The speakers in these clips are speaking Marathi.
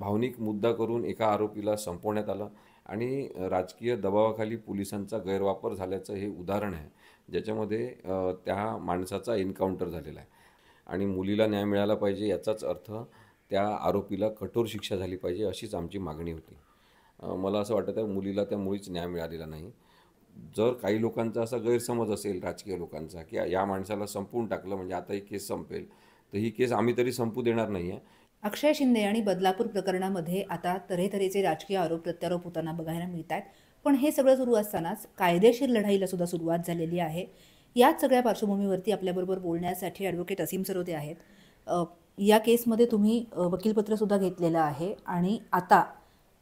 भावनिक मुद्दा करून एका आरोपीला संपवण्यात आलं आणि राजकीय दबावाखाली पोलिसांचा गैरवापर झाल्याचं हे उदाहरण आहे ज्याच्यामध्ये त्या माणसाचा एन्काउंटर झालेला आहे आणि मुलीला न्याय मिळाला पाहिजे याचाच अर्थ त्या आरोपीला कठोर शिक्षा झाली पाहिजे अशीच आमची मागणी होती मला असं वाटतं आहे मुलीला त्या मुळीच न्याय मिळालेला नाही जर काही लोकांचा असा गैरसमज असेल राजकीय लोकांचा की या माणसाला संपवून टाकलं म्हणजे आता ही केस संपेल तर ही केस आम्ही तरी संपू देणार नाही आहे अक्षय शिंदे आणि बदलापूर प्रकरणामध्ये आता तऱ्हेतऱ्हेचे राजकीय आरोप प्रत्यारोप होताना बघायला मिळत आहेत पण हे सगळं सुरू असतानाच कायदेशीर लढाईला सुद्धा सुरुवात झालेली आहे याच सगळ्या पार्श्वभूमीवरती आपल्याबरोबर बोलण्यासाठी ॲडव्होकेट असीम सरोदे आहेत या केसमध्ये तुम्ही वकीलपत्रसुद्धा घेतलेलं आहे आणि आता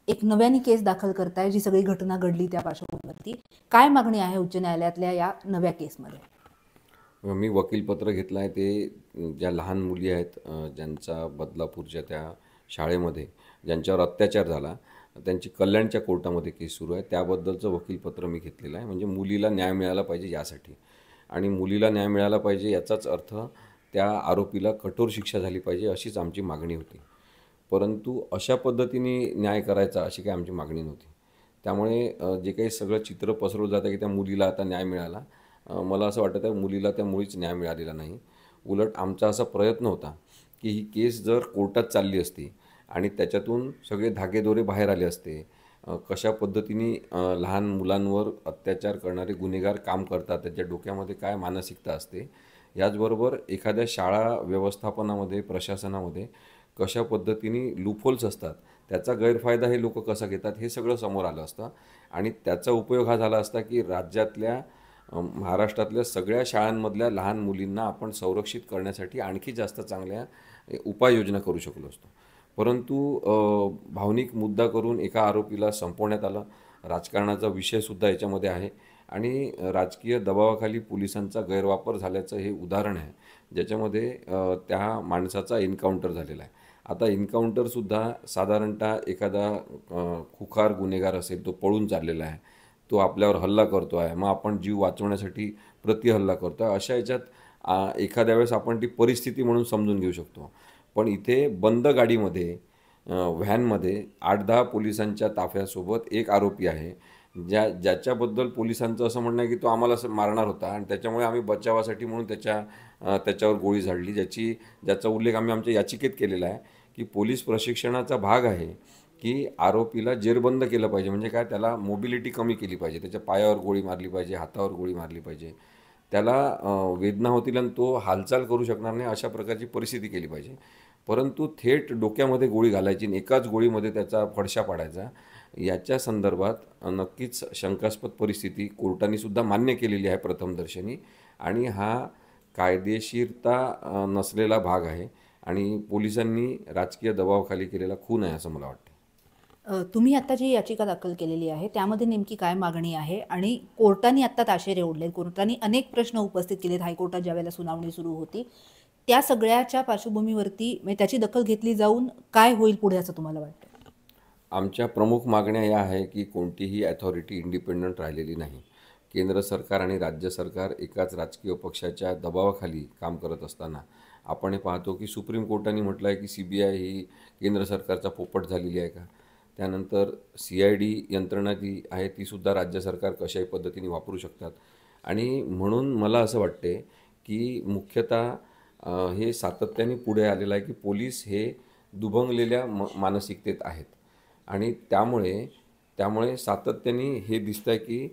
एक नव्याने केस दाखल करताय जी सगळी घटना घडली त्या पार्श्वभूमीवरती काय मागणी आहे उच्च न्यायालयातल्या या नव्या केसमध्ये मी वकीलपत्र घेतलं आहे ते ज्या लहान मुली आहेत ज्यांचा बदलापूरच्या त्या शाळेमध्ये ज्यांच्यावर अत्याचार झाला त्यांची कल्याणच्या कोर्टामध्ये केस सुरू आहे त्याबद्दलचं वकीलपत्र मी घेतलेलं आहे म्हणजे मुलीला न्याय मिळाला पाहिजे यासाठी आणि मुलीला न्याय मिळाला पाहिजे याचाच अर्थ त्या आरोपीला कठोर शिक्षा झाली पाहिजे अशीच आमची मागणी होती परंतु अशा पद्धतीने न्याय करायचा अशी काही आमची मागणी नव्हती त्यामुळे जे काही सगळं चित्र पसरवलं जातं की त्या मुलीला आता न्याय मिळाला मला असं वाटतं त्या मुलीला त्या मुळीच न्याय मिळालेला नाही उलट आमचा असा प्रयत्न होता की ही केस जर कोर्टात चालली असती आणि त्याच्यातून सगळे धागेदोरे बाहेर आले असते कशा पद्धतीने लहान मुलांवर अत्याचार करणारे गुन्हेगार काम करतात त्यांच्या डोक्यामध्ये काय मानसिकता असते याचबरोबर एखाद्या शाळा व्यवस्थापनामध्ये प्रशासनामध्ये कशा पद्धतीने लूपहोल्स असतात त्याचा गैरफायदा हे लोक कसा घेतात हे सगळं समोर आलं असतं आणि त्याचा उपयोग हा झाला असता की राज्यातल्या महाराष्ट्रातल्या सगळ्या शाळांमधल्या लहान मुलींना आपण संरक्षित करण्यासाठी आणखी जास्त चांगल्या उपाययोजना करू शकलो असतो परंतु भावनिक मुद्दा करून एका आरोपीला संपवण्यात आलं राजकारणाचा विषयसुद्धा याच्यामध्ये आहे आणि राजकीय दबावाखाली पोलिसांचा गैरवापर झाल्याचं हे उदाहरण आहे ज्याच्यामध्ये त्या माणसाचा एन्काउंटर झालेला आहे आता एन्काउंटरसुद्धा साधारणतः एखादा खुखार गुन्हेगार असेल तो पळून चाललेला आहे तो आपल्यावर हल्ला करतो आहे मग आपण जीव वाचवण्यासाठी प्रतिहल्ला करतो आहे अशा याच्यात एखाद्या वेळेस आपण ती परिस्थिती म्हणून समजून घेऊ शकतो पण इथे बंद गाडीमध्ये व्हॅनमध्ये आठ दहा पोलिसांच्या ताफ्यासोबत एक आरोपी आहे ज्या ज्याच्याबद्दल पोलिसांचं असं म्हणणं आहे की तो आम्हाला असं मारणार होता आणि त्याच्यामुळे आम्ही बचावासाठी म्हणून त्याच्या त्याच्यावर गोळी झाडली ज्याची ज्याचा उल्लेख आम्ही आमच्या याचिकेत केलेला आहे की पोलीस प्रशिक्षणाचा भाग आहे की आरोपीला जेरबंद केलं पाहिजे म्हणजे काय त्याला मोबिलिटी कमी केली पाहिजे त्याच्या पायावर गोळी मारली पाहिजे हातावर गोळी मारली पाहिजे त्याला वेदना होतील आणि तो हालचाल करू शकणार नाही अशा प्रकारची परिस्थिती केली पाहिजे परंतु थेट डोक्यामध्ये गोळी घालायची आणि एकाच गोळीमध्ये त्याचा फडशा पाडायचा याच्या संदर्भात नक्कीच शंकास्पद परिस्थिती कोर्टानेसुद्धा मान्य केलेली आहे प्रथमदर्शनी आणि हा कायदेशीरता नसलेला भाग आहे आणि पोलिसांनी राजकीय दबावाखाली केलेला खून आहे असं मला वाटतं तुम्ही आता जी याचिका दाखल केलेली आहे त्यामध्ये नेमकी काय मागणी आहे आणि कोर्टाने आत्ता ताशेरे ओढले कोर्टाने अनेक प्रश्न उपस्थित केलेत हायकोर्टात ज्या वेळेला सुनावणी सुरू होती त्या सगळ्याच्या पार्श्वभूमीवरती म्हणजे त्याची दखल घेतली जाऊन काय होईल पुढे असं तुम्हाला वाटतं आमच्या प्रमुख मागण्या या आहे की कोणतीही अथॉरिटी इंडिपेंडंट राहिलेली नाही केंद्र सरकार आणि राज्य सरकार एकाच राजकीय पक्षाच्या दबावाखाली काम करत असताना आपण हे पाहतो की सुप्रीम कोर्टाने म्हटलं आहे की सी बी आय ही केंद्र सरकारचा पोपट झालेली आहे का त्यानंतर सी आय डी यंत्रणा जी आहे तीसुद्धा राज्य सरकार कशाही पद्धतीने वापरू शकतात आणि म्हणून मला असं वाटते की मुख्यतः हे सातत्याने पुढे आलेलं आहे की पोलीस हे दुभंगलेल्या म मानसिकतेत आहेत आणि त्यामुळे त्यामुळे सातत्याने हे दिसतं आहे की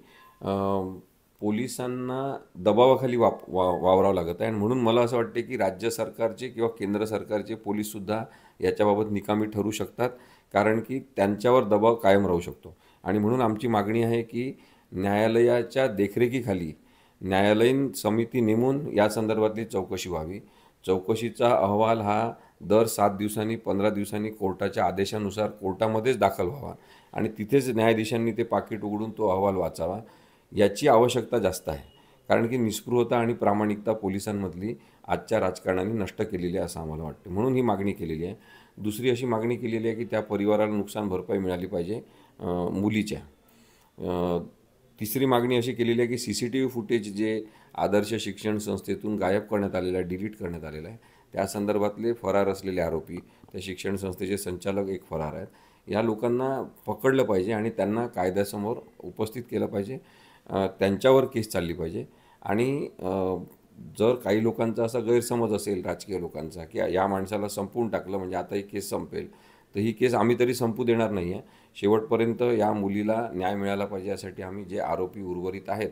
पोलिसांना दबावाखाली वाप वा वावरावं लागत आहे आणि म्हणून मला असं वाटते की राज्य सरकारचे किंवा केंद्र सरकारचे पोलीससुद्धा याच्याबाबत निकामी ठरू शकतात कारण की त्यांच्यावर दबाव कायम राहू शकतो आणि म्हणून आमची मागणी आहे की न्यायालयाच्या देखरेखीखाली न्यायालयीन समिती नेमून या संदर्भातली चौकशी व्हावी चौकशीचा अहवाल हा दर सात दिवसांनी पंधरा दिवसांनी कोर्टाच्या आदेशानुसार कोर्टामध्येच दाखल व्हावा आणि तिथेच न्यायाधीशांनी ते पाकिट उघडून तो अहवाल वाचावा याची आवश्यकता जास्त आहे कारण की निस्पृहता आणि प्रामाणिकता पोलिसांमधली आजच्या राजकारणाने नष्ट केलेली आहे असं आम्हाला वाटतं म्हणून ही मागणी केलेली आहे दुसरी अशी मागणी केलेली आहे की त्या परिवाराला नुकसान भरपाई मिळाली पाहिजे मुलीच्या तिसरी मागणी अशी केलेली आहे की C C T V footage जे आदर्श शिक्षण संस्थेतून गायब करण्यात आलेलं आहे डिलीट करण्यात आलेलं आहे त्या संदर्भातले फरार असलेले आरोपी त्या शिक्षण संस्थेचे संचालक एक फरार आहेत या लोकांना पकडलं पाहिजे आणि त्यांना कायद्यासमोर उपस्थित केलं पाहिजे त्यांच्यावर केस चालली पाहिजे आणि जर काही लोकांचा असा गैरसमज असेल राजकीय लोकांचा की या माणसाला संपवून टाकलं म्हणजे आता ही केस संपेल तर ही केस आम्ही तरी संपू देणार नाही आहे शेवटपर्यंत या मुलीला न्याय मिळाला पाहिजे यासाठी आम्ही जे आरोपी उर्वरित आहेत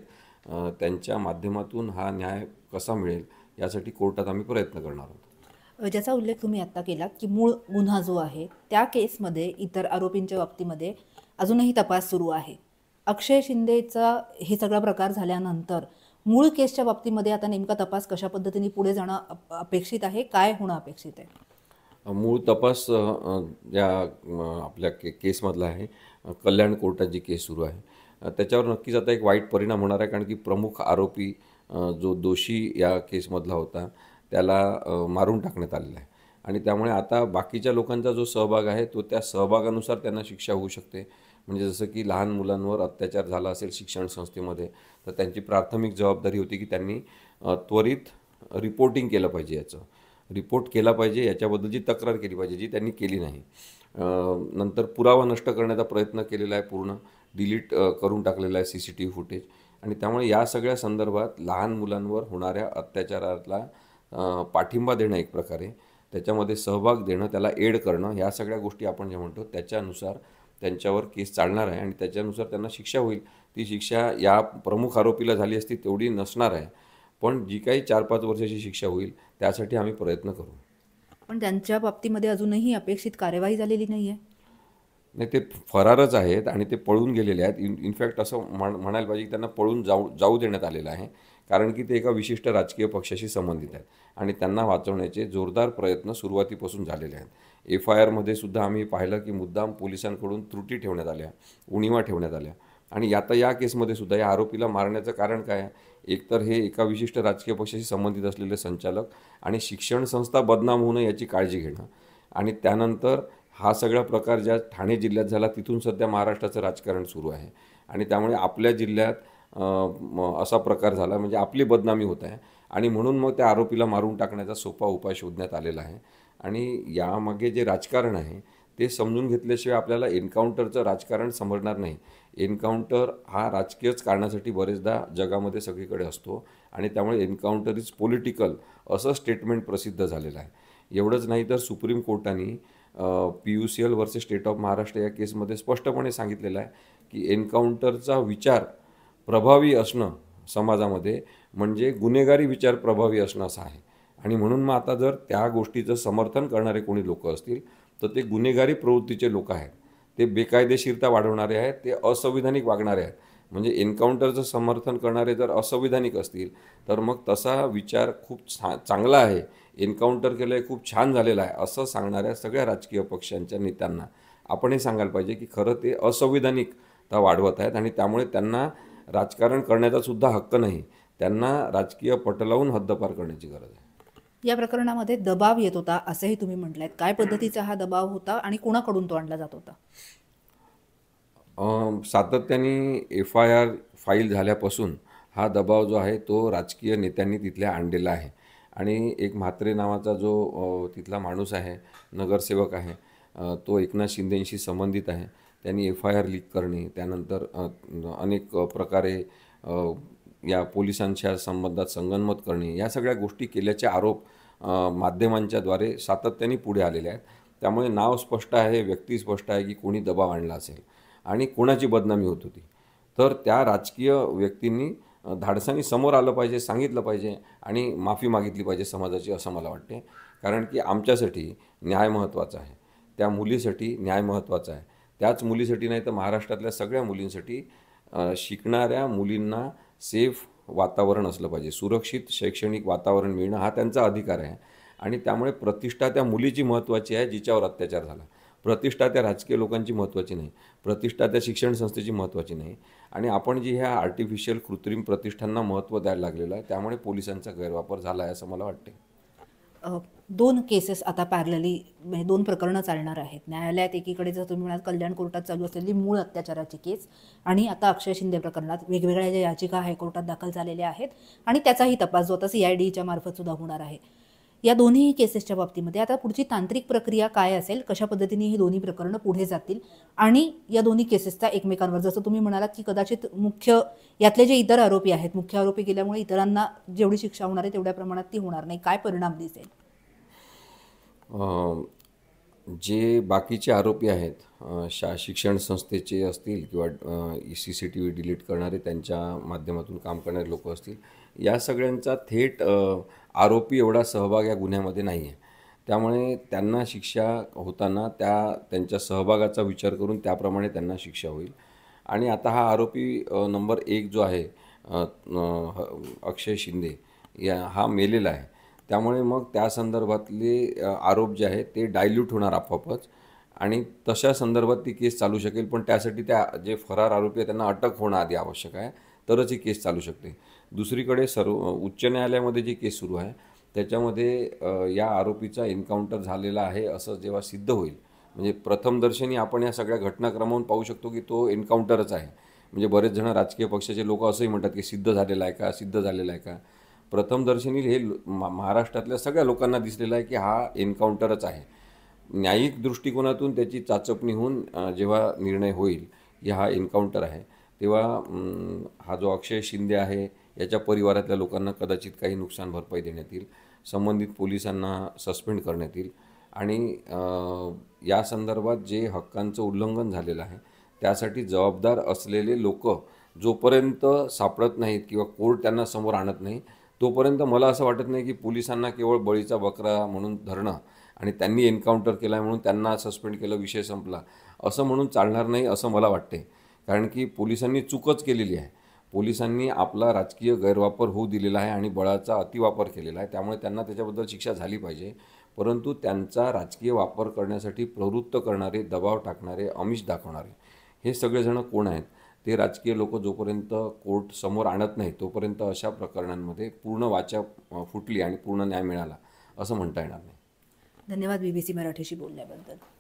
त्यांच्या माध्यमातून हा न्याय कसा मिळेल यासाठी कोर्टात आम्ही प्रयत्न करणार आहोत ज्याचा उल्लेख तुम्ही आत्ता केला की मूळ गुन्हा जो आहे त्या केसमध्ये इतर आरोपींच्या बाबतीमध्ये अजूनही तपास सुरू आहे अक्षय शिंदेचा हे सगळा प्रकार झाल्यानंतर मूळ केसच्या बाबतीमध्ये आता नेमका तपास कशा पद्धतीने पुढे जाणं अपेक्षित आहे काय होणं अपेक्षित आहे मूळ तपास ज्या आपल्या के केसमधला आहे कल्याण कोर्टात जी केस सुरू आहे त्याच्यावर नक्कीच आता एक वाईट परिणाम होणार आहे कारण की प्रमुख आरोपी जो दोषी या केसमधला होता त्याला मारून टाकण्यात आलेला आहे आणि त्यामुळे आता बाकीच्या लोकांचा जो सहभाग आहे तो त्या सहभागानुसार त्यांना शिक्षा होऊ शकते म्हणजे जसं की लहान मुलांवर अत्याचार झाला असेल शिक्षण संस्थेमध्ये तर त्यांची प्राथमिक जबाबदारी होती की त्यांनी त्वरित रिपोर्टिंग केलं पाहिजे याचं रिपोर्ट केला पाहिजे याच्याबद्दल जी तक्रार केली पाहिजे जी त्यांनी केली नाही नंतर पुरावा नष्ट करण्याचा प्रयत्न केलेला आहे पूर्ण डिलीट करून टाकलेला आहे C C T V footage आणि त्यामुळे या सगळ्या संदर्भात लहान मुलांवर होणाऱ्या अत्याचाराला पाठिंबा देणं एक प्रकारे त्याच्यामध्ये सहभाग देणं त्याला एड करणं ह्या सगळ्या गोष्टी आपण जे म्हणतो त्याच्यानुसार त्यांच्यावर केस चालणार आहे आणि त्याच्यानुसार त्यांना शिक्षा होईल ती शिक्षा या प्रमुख आरोपीला झाली असती तेवढी नसणार आहे पण जी काही चार पाच वर्षाची शिक्षा होईल त्यासाठी आम्ही प्रयत्न करू पण त्यांच्या बाबतीमध्ये अजूनही अपेक्षित कार्यवाही झालेली नाही आहे नाही ते फरारच आहेत आणि ते पळून गेलेले आहेत इन इनफॅक्ट असं म्हण म्हणायला पाहिजे की त्यांना पळून जाऊ जाऊ देण्यात आलेलं आहे कारण की ते एका विशिष्ट राजकीय पक्षाशी संबंधित आहेत आणि त्यांना वाचवण्याचे जोरदार प्रयत्न सुरुवातीपासून झालेले आहेत एफ आय आरमध्ये सुद्धा आम्ही पाहिलं की मुद्दाम पोलिसांकडून त्रुटी ठेवण्यात आल्या उणीवा ठेवण्यात आल्या आणि आता या केसमध्ये सुद्धा या आरोपीला मारण्याचं कारण काय आहे एकतर हे एका विशिष्ट राजकीय पक्षाशी संबंधित असलेले संचालक आणि शिक्षण संस्था बदनाम होणं याची काळजी घेणं आणि त्यानंतर हा सगळा प्रकार ज्या ठाणे जिल्ह्यात झाला तिथून सध्या महाराष्ट्राचं राजकारण सुरू आहे आणि त्यामुळे आपल्या जिल्ह्यात असा प्रकार झाला म्हणजे आपली बदनामी होत आहे आणि म्हणून मग त्या आरोपीला मारून टाकण्याचा सोपा उपाय शोधण्यात आलेला आहे आणि यामागे जे राजकारण आहे ते समजून घेतल्याशिवाय आपल्याला एन्काउंटरचं राजकारण समजणार नाही एन्काउंटर हा राजकीयच कारणासाठी बरेचदा जगामध्ये सगळीकडे असतो आणि त्यामुळे एन्काउंटर इज पॉलिटिकल असं स्टेटमेंट प्रसिद्ध झालेलं आहे एवढंच नाही तर सुप्रीम कोर्टाने P U C L versus State of Maharashtra या केसमध्ये स्पष्टपणे सांगितलेलं आहे की एन्काउंटरचा विचार प्रभावी असणं समाजामध्ये म्हणजे गुन्हेगारी विचार प्रभावी असणं असं आहे आणि म्हणून मग आता जर त्या गोष्टीचं समर्थन करणारे कोणी लोक असतील तर ते गुन्हेगारी प्रवृत्तीचे लोक आहेत ते बेकायदेशीरता वाढवणारे आहेत ते असंविधानिक वागणारे आहेत म्हणजे एन्काउंटरचं समर्थन करणारे जर असंविधानिक असतील तर मग तसा विचार खूप छा चांगला आहे एन्काउंटर केलं खूप छान झालेलं आहे असं सांगणाऱ्या सगळ्या राजकीय पक्षांच्या नेत्यांना आपण हे सांगायला पाहिजे की खरं ते असंविधानिकता वाढवत आहेत आणि त्यामुळे त्यांना राजकारण करण्याचा सुद्धा हक्क नाही त्यांना राजकीय पटलावून हद्दपार करण्याची गरज आहे या प्रकरणामध्ये दबाव येत होता असंही तुम्ही म्हटलंय काय पद्धतीचा हा दबाव होता आणि कोणाकडून तो आणला जात होता सातत्याने एफ आय आर फाईल झाल्यापासून हा दबाव जो आहे तो राजकीय नेत्यांनी तिथल्या आणलेला आहे आणि एक म्हात्रे नावाचा जो तिथला माणूस आहे नगरसेवक आहे तो एकनाथ शिंदेंशी संबंधित आहे त्यांनी एफ आय आर लीक करणे त्यानंतर अनेक प्रकारे या पोलिसांच्या संबंधात संगनमत करणे या सगळ्या गोष्टी केल्याचे आरोप माध्यमांच्याद्वारे सातत्याने पुढे आलेले आहेत त्यामुळे नाव स्पष्ट आहे व्यक्ती स्पष्ट आहे की कोणी दबाव आणला असेल आणि कोणाची बदनामी होत होती तर त्या राजकीय व्यक्तींनी धाडसानी समोर आलं पाहिजे सांगितलं पाहिजे आणि माफी मागितली पाहिजे समाजाची असं मला वाटते कारण की आमच्यासाठी न्याय महत्त्वाचा आहे त्या मुलीसाठी न्याय महत्त्वाचा आहे त्याच मुलीसाठी नाही तर महाराष्ट्रातल्या सगळ्या मुलींसाठी शिकणाऱ्या मुलींना सेफ वातावरण असलं पाहिजे सुरक्षित शैक्षणिक वातावरण मिळणं हा त्यांचा अधिकार आहे आणि त्यामुळे प्रतिष्ठा त्या मुलीची महत्त्वाची आहे जिच्यावर अत्याचार झाला प्रतिष्ठा त्या राजकीय लोकांची महत्त्वाची नाही प्रतिष्ठा त्या शिक्षण संस्थेची महत्त्वाची नाही आणि आपण जी ह्या आर्टिफिशियल कृत्रिम प्रतिष्ठांना महत्त्व द्यायला लागलेलं आहे त्यामुळे पोलिसांचा गैरवापर झाला आहे असं मला वाटते दोन केसेस आता पॅरलली म्हणजे दोन प्रकरणं चालणार आहेत न्यायालयात एकीकडे जर तुम्ही म्हणाल कल्याण कोर्टात चालू असलेली मूळ अत्याचाराची केस आणि आता अक्षय शिंदे प्रकरणात वेगवेगळ्या ज्या याचिका हायकोर्टात दाखल झालेल्या आहेत आणि त्याचाही तपास जो आता सी आय डीच्या मार्फतसुद्धा होणार आहे या दोन्ही केसेसच्या बाबतीमध्ये आता पुढची तांत्रिक प्रक्रिया काय असेल कशा पद्धतीने ही दोन्ही प्रकरणं पुढे जातील आणि या दोन्ही केसेसचा एकमेकांवर जसं तुम्ही म्हणालात की कदाचित मुख्य यातले जे इतर आरोपी आहेत मुख्य आरोपी गेल्यामुळे इतरांना जेवढी शिक्षा होणार आहे तेवढ्या प्रमाणात ती होणार नाही काय परिणाम दिसेल जे बाकीचे आरोपी आहेत शा शिक्षण संस्थेचे असतील किंवा C C T V delete करणारे त्यांच्या माध्यमातून काम करणारे लोक असतील या सगळ्यांचा थेट आरोपी एवढा सहभाग या गुन्ह्यामध्ये नाही आहे त्यामुळे त्यांना शिक्षा होताना त्या त्यांच्या सहभागाचा विचार करून त्याप्रमाणे त्यांना शिक्षा होईल आणि आता हा आरोपी नंबर एक जो आहे अक्षय शिंदे या हा मेलेला आहे त्यामुळे मग त्या संदर्भातले आरोप जे आहेत ते डायल्यूट होणार आपोआपच आणि तशा संदर्भात ती केस चालू शकेल पण त्यासाठी त्या जे फरार आरोपी आहे त्यांना अटक होणं आधी आवश्यक आहे तरच ही केस चालू शकते दुसरीकडे सर्व उच्च न्यायालयामध्ये जी केस सुरू आहे त्याच्यामध्ये या आरोपीचा एन्काउंटर झालेला आहे असं जेव्हा सिद्ध होईल म्हणजे प्रथमदर्शनी आपण या सगळ्या घटनाक्रमाहून पाहू शकतो की तो एन्काउंटरच आहे म्हणजे बरेच जण राजकीय पक्षाचे लोक असंही म्हणतात की सिद्ध झालेलं आहे का सिद्ध झालेलं आहे का प्रथमदर्शनी हे महाराष्ट्रातल्या सगळ्या लोकांना दिसलेलं आहे की हा एन्काउंटरच आहे न्यायिक दृष्टिकोनातून त्याची चाचपणी होऊन जेव्हा निर्णय होईल की हा एन्काउंटर आहे तेव्हा हा जो अक्षय शिंदे आहे याच्या परिवारातल्या लोकांना कदाचित काही नुकसान भरपाई देण्यात येईल संबंधित पोलिसांना सस्पेंड करण्यात येईल आणि या संदर्भात जे हक्कांचं उल्लंघन झालेलं आहे त्यासाठी जबाबदार असलेले लोक जोपर्यंत सापडत नाहीत किंवा कोर्ट त्यांना समोर आणत नाही तोपर्यंत मला असं वाटत नाही की पोलिसांना केवळ बळीचा बकरा म्हणून धरणं आणि त्यांनी एन्काउंटर केला म्हणून त्यांना सस्पेंड केलं विषय संपला असं म्हणून चालणार नाही असं मला वाटते कारण की पोलिसांनी चूकच केलेली आहे पोलिसांनी आपला राजकीय गैरवापर होऊ दिलेला आहे आणि बळाचा अतिवापर केलेला आहे त्यामुळे त्यांना त्याच्याबद्दल शिक्षा झाली पाहिजे परंतु त्यांचा राजकीय वापर करण्यासाठी प्रवृत्त करणारे दबाव टाकणारे अमिष दाखवणारे हे सगळेजणं कोण आहेत ते राजकीय लोक जोपर्यंत कोर्ट समोर आणत नाही तोपर्यंत अशा प्रकरणांमध्ये पूर्ण वाचा फुटली आणि पूर्ण न्याय मिळाला असं म्हणता येणार नाही धन्यवाद बीबीसी मराठीशी बोलण्याबद्दल